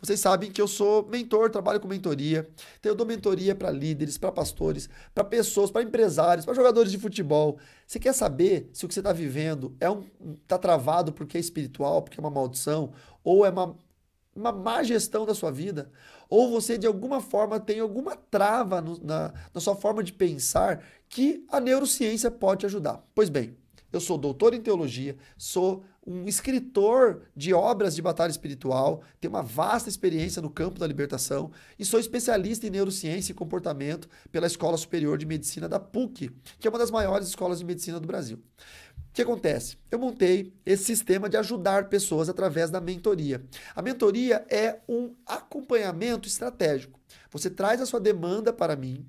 Vocês sabem que eu sou mentor, trabalho com mentoria. Então eu dou mentoria para líderes, para pastores, para pessoas, para empresários, para jogadores de futebol. Você quer saber se o que você está vivendo é um está travado porque é espiritual, porque é uma maldição ou é uma uma má gestão da sua vida, ou você de alguma forma tem alguma trava no, na, na sua forma de pensar que a neurociência pode te ajudar. Pois bem, eu sou doutor em teologia, sou um escritor de obras de batalha espiritual, tenho uma vasta experiência no campo da libertação e sou especialista em neurociência e comportamento pela Escola Superior de Medicina da PUC, que é uma das maiores escolas de medicina do Brasil. O que acontece? Eu montei esse sistema de ajudar pessoas através da mentoria. A mentoria é um acompanhamento estratégico. Você traz a sua demanda para mim,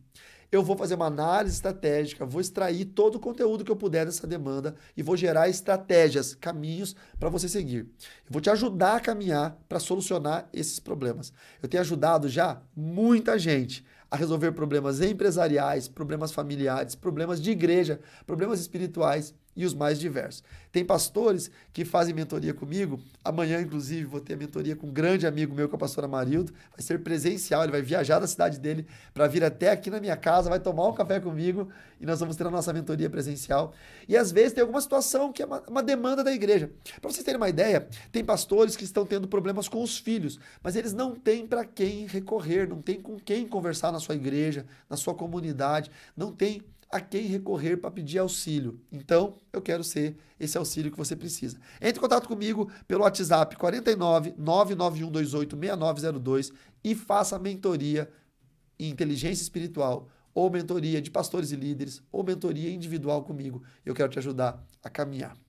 eu vou fazer uma análise estratégica, vou extrair todo o conteúdo que eu puder dessa demanda e vou gerar estratégias, caminhos para você seguir. Eu vou te ajudar a caminhar para solucionar esses problemas. Eu tenho ajudado já muita gente a resolver problemas empresariais, problemas familiares, problemas de igreja, problemas espirituais e os mais diversos. Tem pastores que fazem mentoria comigo. Amanhã, inclusive, vou ter mentoria com um grande amigo meu, que é o pastor Amarildo. Vai ser presencial, ele vai viajar da cidade dele para vir até aqui na minha casa, vai tomar um café comigo e nós vamos ter a nossa mentoria presencial. E às vezes tem alguma situação que é uma, uma demanda da igreja. Para vocês terem uma ideia, tem pastores que estão tendo problemas com os filhos, mas eles não têm para quem recorrer, não tem com quem conversar na sua igreja, na sua comunidade, não tem a quem recorrer para pedir auxílio. Então, eu quero ser esse auxílio que você precisa. Entre em contato comigo pelo WhatsApp 49 991 6902 e faça mentoria em inteligência espiritual ou mentoria de pastores e líderes ou mentoria individual comigo. Eu quero te ajudar a caminhar.